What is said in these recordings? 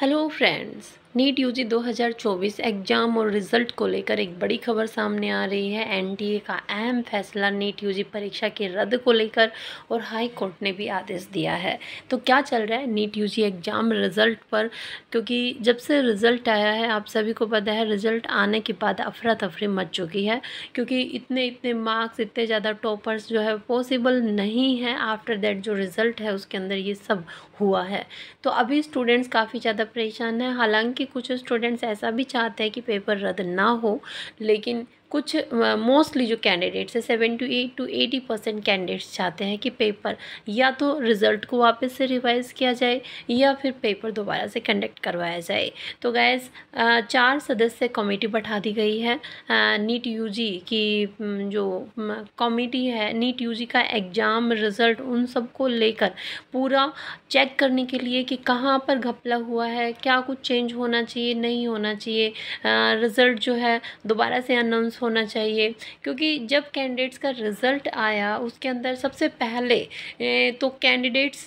Hello friends, NEET U 2024 exam और result को लेकर एक बड़ी खबर सामने आ रही है एनटीए का अहम फैसला नीट यू परीक्षा के रद्द को लेकर और हाई कोर्ट ने भी आदेश दिया है तो क्या चल रहा है नीट यू एग्जाम रिजल्ट पर क्योंकि जब से रिजल्ट आया है आप सभी को पता है रिजल्ट आने के बाद अफरा तफरी मच चुकी है क्योंकि इतने इतने मार्क्स इतने ज़्यादा टॉपर्स जो है पॉसिबल नहीं है आफ्टर दैट जो रिज़ल्ट है उसके अंदर ये सब हुआ है तो अभी स्टूडेंट्स काफ़ी ज़्यादा परेशान हैं हालांकि कुछ स्टूडेंट्स ऐसा भी चाहते हैं कि पेपर रद्द ना हो लेकिन कुछ मोस्टली जो कैंडिडेट्स है seven two eight two eighty percent candidates चाहते हैं कि पेपर या तो रिज़ल्ट को वापस से रिवाइज़ किया जाए या फिर पेपर दोबारा से कंडक्ट करवाया जाए तो गैस चार सदस्य कमेटी बैठा दी गई है नीट यूजी की जो कमेटी है नीट यूजी का एग्ज़ाम रिज़ल्ट उन सबको लेकर पूरा चेक करने के लिए कि कहाँ पर घपला हुआ है क्या कुछ चेंज होना चाहिए नहीं होना चाहिए रिज़ल्ट जो है दोबारा से अनाउंस होना चाहिए क्योंकि जब कैंडिडेट्स का रिज़ल्ट आया उसके अंदर सबसे पहले तो कैंडिडेट्स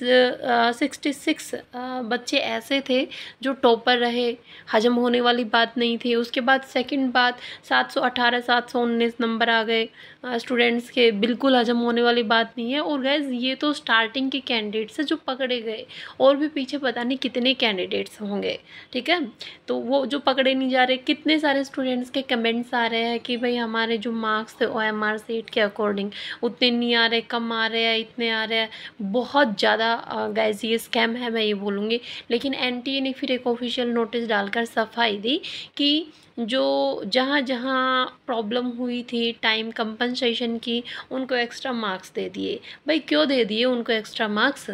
सिक्सटी सिक्स बच्चे ऐसे थे जो टॉपर रहे हजम होने वाली बात नहीं थी उसके बाद सेकंड बात सात सौ अठारह सात सौ उन्नीस नंबर आ गए स्टूडेंट्स के बिल्कुल हजम होने वाली बात नहीं है और गैज़ ये तो स्टार्टिंग के कैंडिडेट्स है जो पकड़े गए और भी पीछे पता नहीं कितने कैंडिडेट्स होंगे ठीक है तो वो जो पकड़े नहीं जा रहे कितने सारे स्टूडेंट्स के कमेंट्स आ रहे हैं कि भाई हमारे जो मार्क्स थे ओ एम आर सीट के अकॉर्डिंग उतने नहीं आ रहे कम आ रहे हैं इतने आ रहे हैं बहुत ज़्यादा गैस ये स्कैम है मैं ये बोलूँगी लेकिन एन टी ए ने फिर एक ऑफिशियल नोटिस डालकर सफाई दी कि जो जहाँ जहाँ प्रॉब्लम हुई थी टाइम कंपनसेशन की उनको एक्स्ट्रा मार्क्स दे दिए भाई क्यों दे दिए उनको एक्स्ट्रा मार्क्स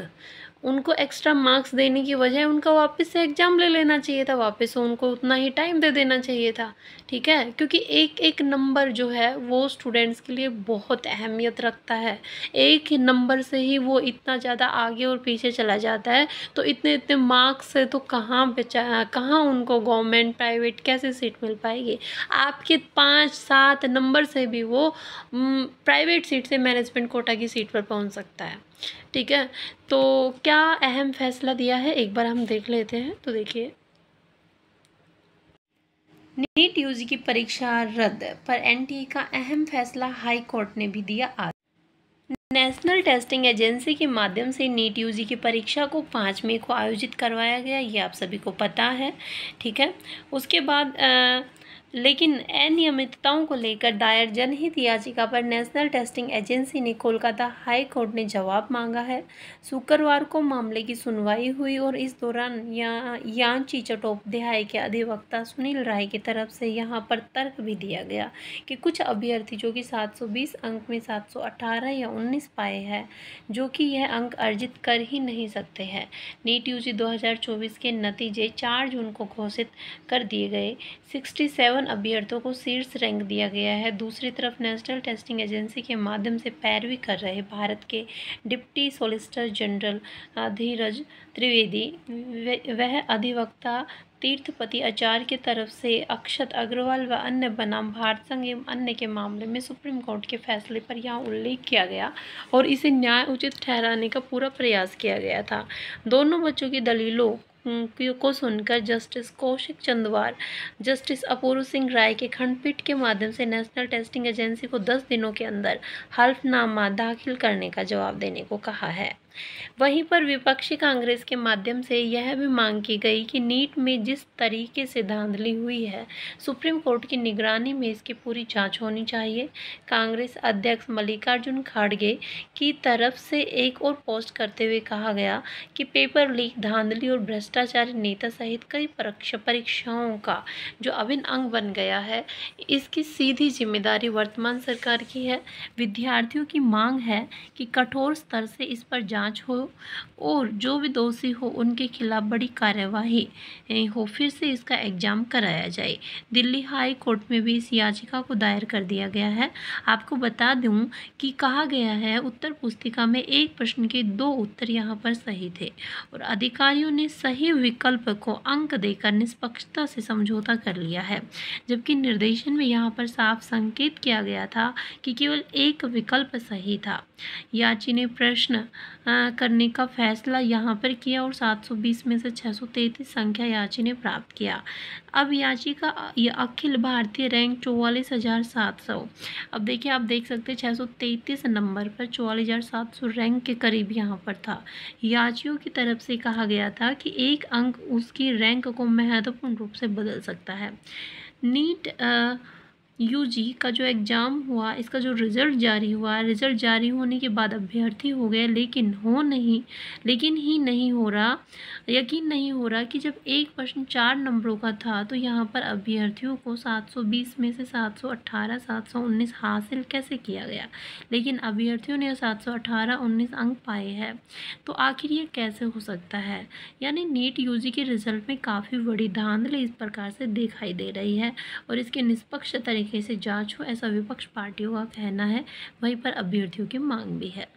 उनको एक्स्ट्रा मार्क्स देने की वजह उनका वापस से एग्ज़ाम ले लेना चाहिए था वापस से तो उनको उतना ही टाइम दे देना चाहिए था ठीक है क्योंकि एक एक नंबर जो है वो स्टूडेंट्स के लिए बहुत अहमियत रखता है एक ही नंबर से ही वो इतना ज़्यादा आगे और पीछे चला जाता है तो इतने इतने मार्क्स से तो कहाँ बेचा कहाँ उनको गवर्नमेंट प्राइवेट कैसे सीट मिल पाएगी आपके पाँच सात नंबर से भी वो प्राइवेट सीट से मैनेजमेंट कोटा की सीट पर पहुँच सकता है ठीक है तो क्या अहम फैसला दिया है एक बार हम देख लेते हैं तो देखिए नीट यू की परीक्षा रद्द पर एनटीए का अहम फैसला हाई कोर्ट ने भी दिया आज नेशनल टेस्टिंग एजेंसी के माध्यम से नीट यू की परीक्षा को पाँच मई को आयोजित करवाया गया ये आप सभी को पता है ठीक है उसके बाद आ, लेकिन अनियमितताओं को लेकर दायर जनहित याचिका पर नेशनल टेस्टिंग एजेंसी ने कोलकाता हाई कोर्ट ने जवाब मांगा है शुक्रवार को मामले की सुनवाई हुई और इस दौरान या, यांची चटोपाध्याय के अधिवक्ता सुनील राय की तरफ से यहाँ पर तर्क भी दिया गया कि कुछ अभ्यर्थी जो कि 720 अंक में 718 या 19 पाए हैं जो कि यह अंक अर्जित कर ही नहीं सकते हैं नीट यूजी के नतीजे चार जून को घोषित कर दिए गए सिक्सटी इक्यावन अभ्यर्थियों को शीर्ष रैंक दिया गया है दूसरी तरफ नेशनल टेस्टिंग एजेंसी के माध्यम से पैरवी कर रहे भारत के deputy solicitor general Dheeraj Trivedi वह अधिवक्ता तीर्थपति आचार्य की तरफ से अक्षत अग्रवाल व अन्य बनाम भारत संघ एवं अन्य के मामले में सुप्रीम कोर्ट के फैसले पर यहाँ उल्लेख किया गया और इसे न्याय उचित ठहराने का पूरा प्रयास किया गया था दोनों बच्चों की दलीलों हम्म, को सुनकर जस्टिस कौशिक चंदवार जस्टिस अपूर्व सिंह राय के खंडपीठ के माध्यम से नेशनल टेस्टिंग एजेंसी को दस दिनों के अंदर हल्फनामा दाखिल करने का जवाब देने को कहा है वहीं पर विपक्षी कांग्रेस के माध्यम से यह भी मांग की गई कि नीट में जिस तरीके से धांधली हुई है सुप्रीम कोर्ट की निगरानी में इसकी पूरी जांच होनी चाहिए कांग्रेस अध्यक्ष मल्लिकार्जुन खाड़गे की तरफ से एक और पोस्ट करते हुए कहा गया कि पेपर लीक धांधली और भ्रष्टाचारी नेता सहित कई परीक्षाओं का जो अभिन्न अंग बन गया है इसकी सीधी जिम्मेदारी वर्तमान सरकार की है विद्यार्थियों की मांग है कि कठोर स्तर से इस पर जांच जांच हो और जो भी दोषी हो उनके खिलाफ बड़ी कार्यवाही हो फिर से इसका एग्ज़ाम कराया जाए दिल्ली हाई कोर्ट में भी इस याचिका को दायर कर दिया गया है आपको बता दूं कि कहा गया है उत्तर पुस्तिका में एक प्रश्न के दो उत्तर यहाँ पर सही थे और अधिकारियों ने सही विकल्प को अंक देकर निष्पक्षता से समझौता कर लिया है जबकि निर्देशन में यहाँ पर साफ संकेत किया गया था कि केवल एक विकल्प सही था याची ने प्रश्न आ, करने का फैसला यहाँ पर किया और 720 में से 633 संख्या याची ने प्राप्त किया अब याची का या अखिल भारतीय रैंक चौवालीस हज़ार सात सौ अब देखिए आप देख सकते हैं 633 नंबर पर चौवालीस हज़ार सात सौ रैंक के करीब यहाँ पर था याचियों की तरफ से कहा गया था कि एक अंक उसकी रैंक को महत्वपूर्ण रूप से बदल सकता है नीट आ, यूजी का जो एग्ज़ाम हुआ इसका जो रिज़ल्ट जारी हुआ रिज़ल्ट जारी होने के बाद अभ्यर्थी हो गए लेकिन हो नहीं लेकिन ही नहीं हो रहा यकीन नहीं हो रहा कि जब एक प्रश्न चार नंबरों का था तो यहाँ पर अभ्यर्थियों को 720 में से 718 719 हासिल कैसे किया गया लेकिन अभ्यर्थियों ने 718 19 अंक पाए हैं तो आखिर ये कैसे हो सकता है यानी नीट यू के रिज़ल्ट में काफ़ी बड़ी धांधली इस प्रकार से दिखाई दे रही है और इसके निष्पक्ष तरीके तरीके से जांच हो ऐसा विपक्ष पार्टियों का कहना है वहीं पर अभ्यर्थियों की मांग भी है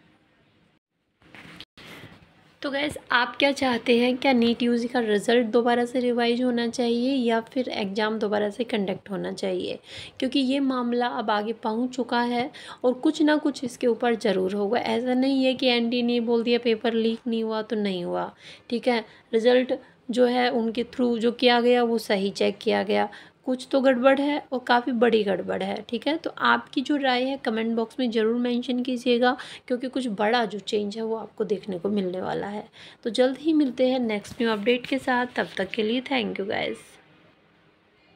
तो गैस आप क्या चाहते हैं क्या नीट यूजी का रिज़ल्ट दोबारा से रिवाइज होना चाहिए या फिर एग्ज़ाम दोबारा से कंडक्ट होना चाहिए क्योंकि ये मामला अब आगे पहुंच चुका है और कुछ ना कुछ इसके ऊपर ज़रूर होगा ऐसा नहीं है कि एनडी ने बोल दिया पेपर लीक नहीं हुआ तो नहीं हुआ ठीक है रिज़ल्ट जो है उनके थ्रू जो किया गया वो सही चेक किया गया कुछ तो गड़बड़ है और काफ़ी बड़ी गड़बड़ है ठीक है तो आपकी जो राय है कमेंट बॉक्स में ज़रूर मेंशन कीजिएगा क्योंकि कुछ बड़ा जो चेंज है वो आपको देखने को मिलने वाला है तो जल्द ही मिलते हैं नेक्स्ट न्यू अपडेट के साथ तब तक के लिए थैंक यू गाइज़